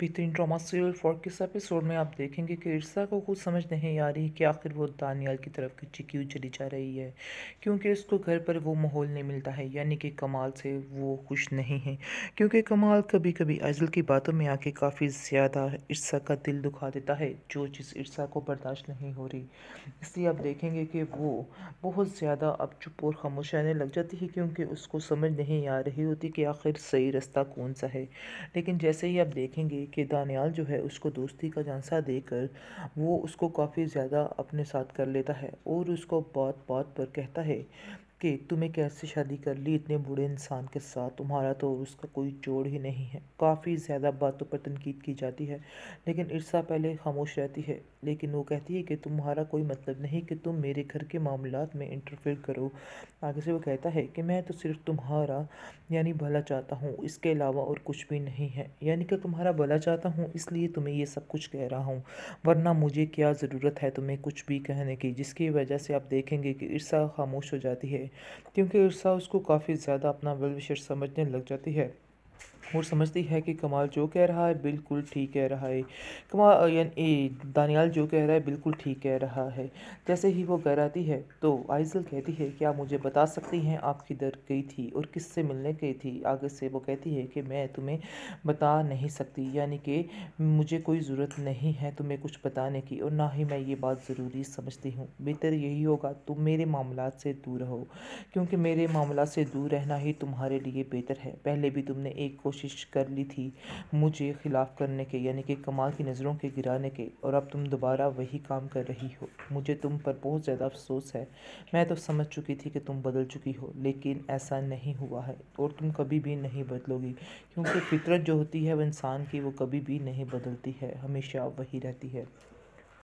बेहतरीन drama serial for किस episode में आप देखेंगे कि रिश्ता को कुछ समझ नहीं आ रही कि आखिर वो दानियाल की तरफ खिंची क्यों चली जा रही है क्योंकि उसको घर पर वो माहौल नहीं मिलता है यानी कि कमाल से वो खुश नहीं है क्योंकि कमाल कभी कभी अजल की बातों में आके काफ़ी ज़्यादा इर्सा का दिल दुखा देता है जो चीज़ इर्सा को बर्दाश्त नहीं हो रही इसलिए आप देखेंगे कि वो बहुत ज़्यादा अब चुप और खामोश रहने लग जाती है क्योंकि उसको समझ नहीं आ रही होती कि आखिर सही रास्ता कौन सा है लेकिन जैसे ही आप देखेंगे कि दानियाल जो है उसको दोस्ती का झांसा देकर वो उसको काफ़ी ज़्यादा अपने साथ कर लेता है और उसको बात बात पर कहता है कि तुम्हें कैसे शादी कर ली इतने बुरे इंसान के साथ तुम्हारा तो उसका कोई जोड़ ही नहीं है काफ़ी ज़्यादा बातों पर तनकीद की जाती है लेकिन इर्सा पहले खामोश रहती है लेकिन वो कहती है कि तुम्हारा कोई मतलब नहीं कि तुम मेरे घर के मामला में इंटरफेयर करो आगे से वो कहता है कि मैं तो सिर्फ तुम्हारा यानी भला चाहता हूँ इसके अलावा और कुछ भी नहीं है यानी कि तुम्हारा भला चाहता हूँ इसलिए तुम्हें ये सब कुछ कह रहा हूँ वरना मुझे क्या ज़रूरत है तुम्हें कुछ भी कहने की जिसकी वजह से आप देखेंगे कि इर्सा खामोश हो जाती है क्योंकि ईर्षा उसको काफ़ी ज़्यादा अपना वेलविशर समझने लग जाती है और समझती है कि कमाल जो कह रहा है बिल्कुल ठीक कह रहा है कमाल यानी दानियाल जो कह रहा है बिल्कुल ठीक कह रहा है जैसे ही वो घर आती है तो आइजल कहती है कि आप मुझे बता सकती हैं आप किधर गई थी और किससे मिलने गई थी आगे से वो कहती है कि मैं तुम्हें बता नहीं सकती यानी कि मुझे कोई ज़रूरत नहीं है तुम्हें कुछ बताने की और ना ही मैं ये बात ज़रूरी समझती हूँ बेहतर यही होगा तुम मेरे मामला से दूर रहो क्योंकि मेरे मामला से दूर रहना ही तुम्हारे लिए बेहतर है पहले भी तुमने एक कोशिश कर ली थी मुझे ख़िलाफ़ करने के यानी कि कमाल की नज़रों के गिराने के और अब तुम दोबारा वही काम कर रही हो मुझे तुम पर बहुत ज़्यादा अफसोस है मैं तो समझ चुकी थी कि तुम बदल चुकी हो लेकिन ऐसा नहीं हुआ है और तुम कभी भी नहीं बदलोगी क्योंकि फितरत जो होती है वह इंसान की वो कभी भी नहीं बदलती है हमेशा वही रहती है